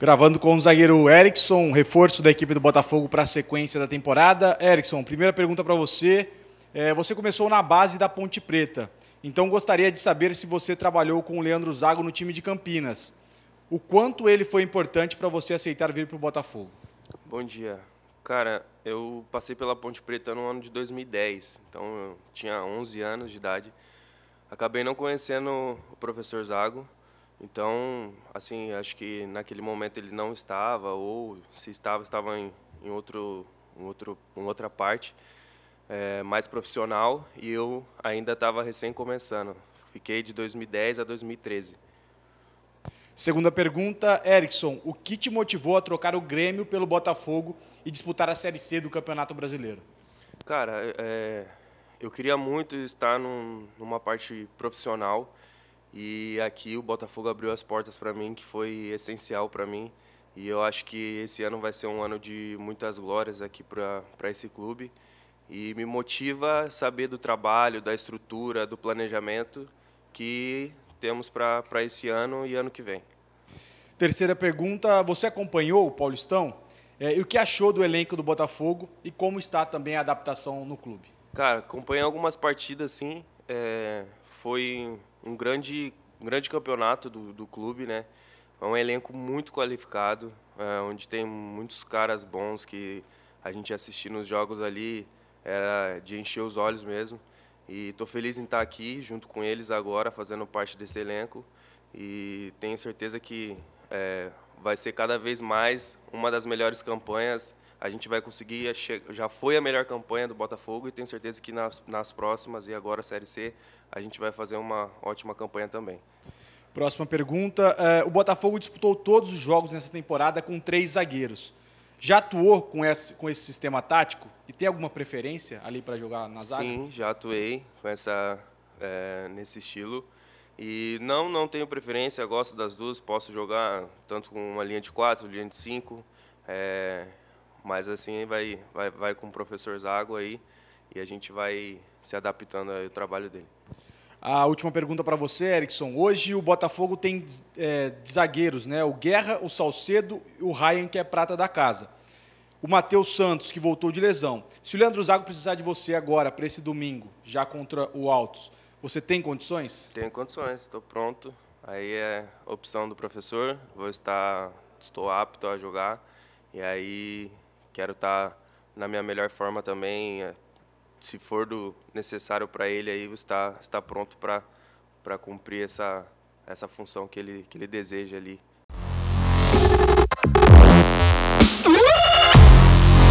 Gravando com o zagueiro Erickson, reforço da equipe do Botafogo para a sequência da temporada. Erickson, primeira pergunta para você. É, você começou na base da Ponte Preta, então gostaria de saber se você trabalhou com o Leandro Zago no time de Campinas. O quanto ele foi importante para você aceitar vir para o Botafogo? Bom dia. Cara, eu passei pela Ponte Preta no ano de 2010, então eu tinha 11 anos de idade. Acabei não conhecendo o professor Zago, então, assim, acho que naquele momento ele não estava, ou se estava, estava em, em outro, um outro, em outra parte é, mais profissional, e eu ainda estava recém começando. Fiquei de 2010 a 2013. Segunda pergunta, Erickson, o que te motivou a trocar o Grêmio pelo Botafogo e disputar a Série C do Campeonato Brasileiro? Cara, é, eu queria muito estar num, numa parte profissional, e aqui o Botafogo abriu as portas para mim, que foi essencial para mim. E eu acho que esse ano vai ser um ano de muitas glórias aqui para esse clube. E me motiva saber do trabalho, da estrutura, do planejamento que temos para esse ano e ano que vem. Terceira pergunta: você acompanhou o Paulistão? É, e o que achou do elenco do Botafogo e como está também a adaptação no clube? Cara, acompanhei algumas partidas, sim é, foi um grande, um grande campeonato do, do clube, né? É um elenco muito qualificado, é, onde tem muitos caras bons que a gente assistiu nos jogos ali, era de encher os olhos mesmo. E estou feliz em estar aqui junto com eles agora, fazendo parte desse elenco. E tenho certeza que é, vai ser cada vez mais uma das melhores campanhas. A gente vai conseguir, é, já foi a melhor campanha do Botafogo e tenho certeza que nas, nas próximas e agora a Série C, a gente vai fazer uma ótima campanha também. Próxima pergunta. É, o Botafogo disputou todos os jogos nessa temporada com três zagueiros. Já atuou com esse, com esse sistema tático? E tem alguma preferência ali para jogar na zaga? Sim, já atuei com essa, é, nesse estilo. E não, não tenho preferência, gosto das duas, posso jogar tanto com uma linha de quatro, linha de cinco, é, mas assim vai, vai, vai com o professor Zago aí e a gente vai se adaptando ao trabalho dele. A última pergunta para você, Erickson. Hoje o Botafogo tem é, zagueiros, né? O Guerra, o Salcedo e o Ryan, que é prata da casa. O Matheus Santos, que voltou de lesão. Se o Leandro Zago precisar de você agora, para esse domingo, já contra o Altos, você tem condições? Tenho condições, estou pronto. Aí é opção do professor, vou estar, estou apto a jogar. E aí quero estar tá na minha melhor forma também. É, se for do necessário para ele, aí está, está pronto para cumprir essa, essa função que ele, que ele deseja ali.